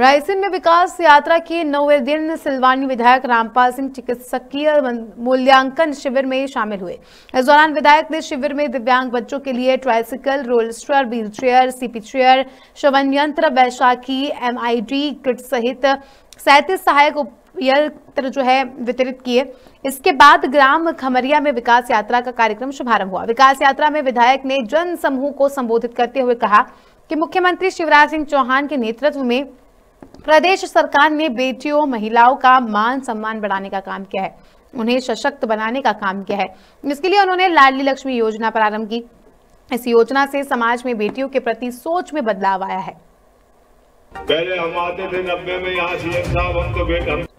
रायसेन में विकास यात्रा के नौवे दिन सिलवानी विधायक रामपाल सिंह चिकित्सकीय मूल्यांकन शिविर में शामिल हुए इस दौरान विधायक ने शिविर में दिव्यांग बच्चों के लिए ट्राइसिकल रोलस्टर व्हील चेयर सीपी चेयर शवन यंत्र वैशाखी एमआईडी किट सहित सैंतीस सहायक यंत्र जो है वितरित किए इसके बाद ग्राम खमरिया में विकास यात्रा का कार्यक्रम शुभारंभ हुआ विकास यात्रा में विधायक ने जन समूह को संबोधित करते हुए कहा कि मुख्यमंत्री शिवराज सिंह चौहान के नेतृत्व में प्रदेश सरकार ने बेटियों महिलाओं का मान सम्मान बढ़ाने का काम किया है उन्हें सशक्त बनाने का काम किया है इसके लिए उन्होंने लाडली लक्ष्मी योजना प्रारंभ की इस योजना से समाज में बेटियों के प्रति सोच में बदलाव आया है पहले हम आते थे नब्बे में यहाँ सीएम साहब तो बेटा